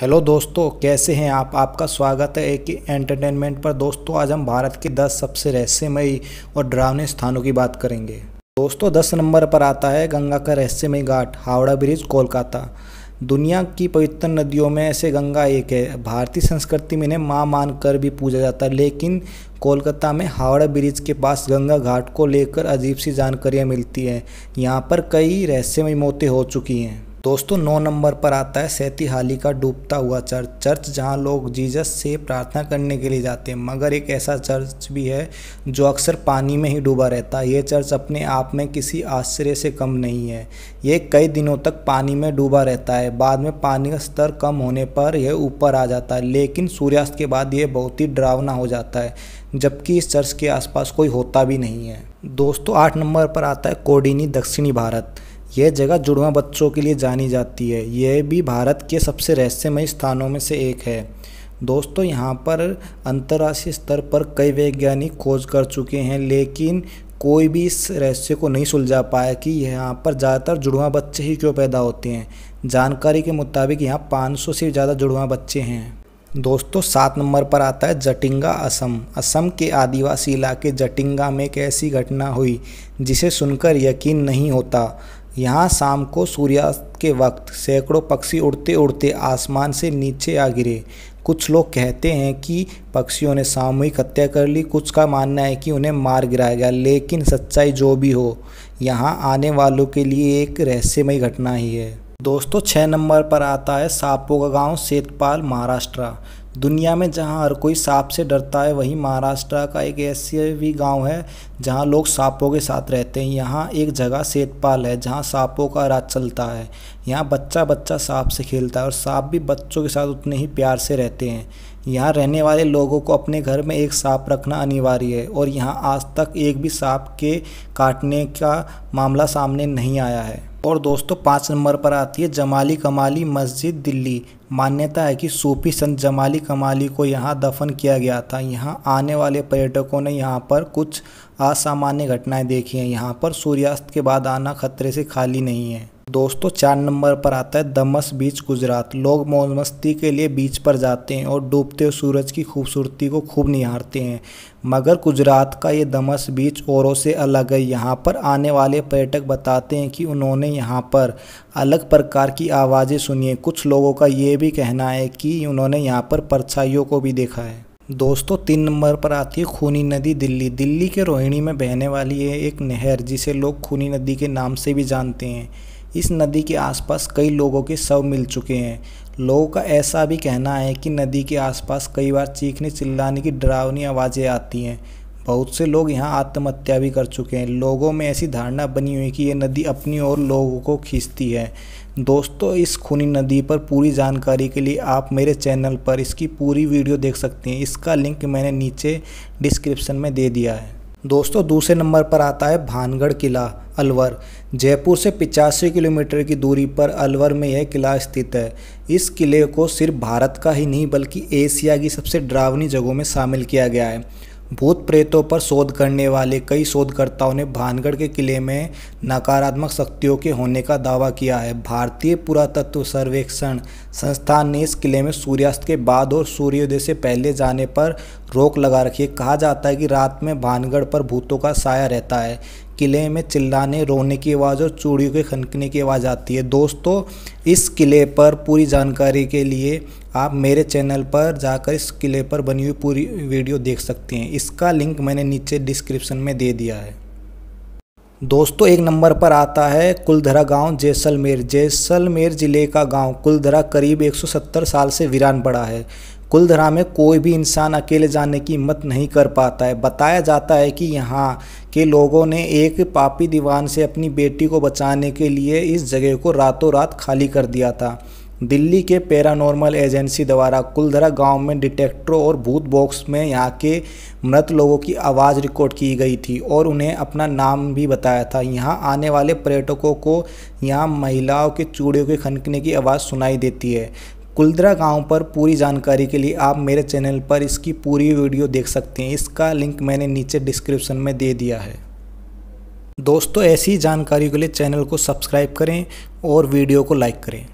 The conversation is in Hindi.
हेलो दोस्तों कैसे हैं आप आपका स्वागत है एक एंटरटेनमेंट पर दोस्तों आज हम भारत के 10 सबसे रहस्यमयी और डरावने स्थानों की बात करेंगे दोस्तों 10 नंबर पर आता है गंगा का रहस्यमय घाट हावड़ा ब्रिज कोलकाता दुनिया की पवित्र नदियों में ऐसे गंगा एक है भारतीय संस्कृति में इन्हें माँ मान कर भी पूजा जाता है लेकिन कोलकाता में हावड़ा ब्रिज के पास गंगा घाट को लेकर अजीब सी जानकारियाँ मिलती हैं यहाँ पर कई रहस्यमय मौतें हो चुकी हैं दोस्तों नौ नंबर पर आता है सैतीहाली का डूबता हुआ चर्च चर्च जहाँ लोग जीजस से प्रार्थना करने के लिए जाते हैं मगर एक ऐसा चर्च भी है जो अक्सर पानी में ही डूबा रहता है ये चर्च अपने आप में किसी आश्चर्य से कम नहीं है ये कई दिनों तक पानी में डूबा रहता है बाद में पानी का स्तर कम होने पर यह ऊपर आ जाता है लेकिन सूर्यास्त के बाद यह बहुत ही डरावना हो जाता है जबकि इस चर्च के आसपास कोई होता भी नहीं है दोस्तों आठ नंबर पर आता है कोडिनी दक्षिणी भारत यह जगह जुड़वा बच्चों के लिए जानी जाती है यह भी भारत के सबसे रहस्यमय स्थानों में से एक है दोस्तों यहाँ पर अंतर्राष्ट्रीय स्तर पर कई वैज्ञानिक खोज कर चुके हैं लेकिन कोई भी इस रहस्य को नहीं सुलझा पाया कि यहाँ पर ज़्यादातर जुड़वा बच्चे ही क्यों पैदा होते हैं जानकारी के मुताबिक यहाँ 500 से ज़्यादा जुड़वा बच्चे हैं दोस्तों सात नंबर पर आता है जटिंगा असम असम के आदिवासी इलाके जटिंगा में एक ऐसी घटना हुई जिसे सुनकर यकीन नहीं होता यहाँ शाम को सूर्यास्त के वक्त सैकड़ों पक्षी उड़ते उड़ते आसमान से नीचे आ गिरे कुछ लोग कहते हैं कि पक्षियों ने सामूहिक हत्या कर ली कुछ का मानना है कि उन्हें मार गिराया गया लेकिन सच्चाई जो भी हो यहाँ आने वालों के लिए एक रहस्यमय घटना ही है दोस्तों छः नंबर पर आता है का गांव सेतपाल महाराष्ट्र दुनिया में जहाँ हर कोई सांप से डरता है वहीं महाराष्ट्र का एक ऐसे भी गांव है जहाँ लोग सांपों के साथ रहते हैं यहाँ एक जगह सेतपाल है जहाँ सांपों का राज चलता है यहाँ बच्चा बच्चा सांप से खेलता है और सांप भी बच्चों के साथ उतने ही प्यार से रहते हैं यहाँ रहने वाले लोगों को अपने घर में एक सांप रखना अनिवार्य है और यहाँ आज तक एक भी सांप के काटने का मामला सामने नहीं आया है और दोस्तों पाँच नंबर पर आती है जमाली कमाली मस्जिद दिल्ली मान्यता है कि सूफी संत जमाली कमाली को यहाँ दफन किया गया था यहाँ आने वाले पर्यटकों ने यहाँ पर कुछ असामान्य घटनाएं देखी हैं यहाँ पर सूर्यास्त के बाद आना खतरे से खाली नहीं है दोस्तों चार नंबर पर आता है दमस बीच गुजरात लोग मौज मस्ती के लिए बीच पर जाते हैं और डूबते हुए सूरज की खूबसूरती को खूब निहारते हैं मगर गुजरात का ये दमस बीच औरों से अलग है यहाँ पर आने वाले पर्यटक बताते हैं कि उन्होंने यहाँ पर अलग प्रकार की आवाज़ें सुनी हैं कुछ लोगों का ये भी कहना है कि उन्होंने यहाँ पर परछाइयों को भी देखा है दोस्तों तीन नंबर पर आती है खूनी नदी दिल्ली दिल्ली के रोहिणी में बहने वाली है एक नहर जिसे लोग खूनी नदी के नाम से भी जानते हैं इस नदी के आसपास कई लोगों के शव मिल चुके हैं लोगों का ऐसा भी कहना है कि नदी के आसपास कई बार चीखने चिल्लाने की डरावनी आवाज़ें आती हैं बहुत से लोग यहाँ आत्महत्या भी कर चुके हैं लोगों में ऐसी धारणा बनी हुई कि ये नदी अपनी ओर लोगों को खींचती है दोस्तों इस खूनी नदी पर पूरी जानकारी के लिए आप मेरे चैनल पर इसकी पूरी वीडियो देख सकते हैं इसका लिंक मैंने नीचे डिस्क्रिप्शन में दे दिया है दोस्तों दूसरे नंबर पर आता है भानगढ़ किला अलवर जयपुर से पिचासी किलोमीटर की दूरी पर अलवर में यह किला स्थित है इस किले को सिर्फ भारत का ही नहीं बल्कि एशिया की सबसे ड्रावनी जगहों में शामिल किया गया है भूत प्रेतों पर शोध करने वाले कई शोधकर्ताओं ने भानगढ़ के किले में नकारात्मक शक्तियों के होने का दावा किया है भारतीय पुरातत्व सर्वेक्षण संस्थान ने इस किले में सूर्यास्त के बाद और सूर्योदय से पहले जाने पर रोक लगा रखी है कहा जाता है कि रात में भानगढ़ पर भूतों का साया रहता है किले में चिल्लाने रोने की आवाज़ और चूड़ियों के खनकने की आवाज़ आती है दोस्तों इस किले पर पूरी जानकारी के लिए आप मेरे चैनल पर जाकर इस किले पर बनी हुई पूरी वीडियो देख सकते हैं इसका लिंक मैंने नीचे डिस्क्रिप्शन में दे दिया है दोस्तों एक नंबर पर आता है कुलधरा गांव जैसलमेर जैसलमेर ज़िले का गांव कुलधरा करीब 170 साल से वीरान पड़ा है कुलधरा में कोई भी इंसान अकेले जाने की हिम्मत नहीं कर पाता है बताया जाता है कि यहाँ के लोगों ने एक पापी दीवान से अपनी बेटी को बचाने के लिए इस जगह को रातों रात खाली कर दिया था दिल्ली के पैरानॉर्मल एजेंसी द्वारा कुलधरा गांव में डिटेक्टरों और भूत बॉक्स में यहां के मृत लोगों की आवाज़ रिकॉर्ड की गई थी और उन्हें अपना नाम भी बताया था यहां आने वाले पर्यटकों को यहां महिलाओं के चूड़ियों के खनकने की आवाज़ सुनाई देती है कुलदरा गांव पर पूरी जानकारी के लिए आप मेरे चैनल पर इसकी पूरी वीडियो देख सकते हैं इसका लिंक मैंने नीचे डिस्क्रिप्शन में दे दिया है दोस्तों ऐसी जानकारी के लिए चैनल को सब्सक्राइब करें और वीडियो को लाइक करें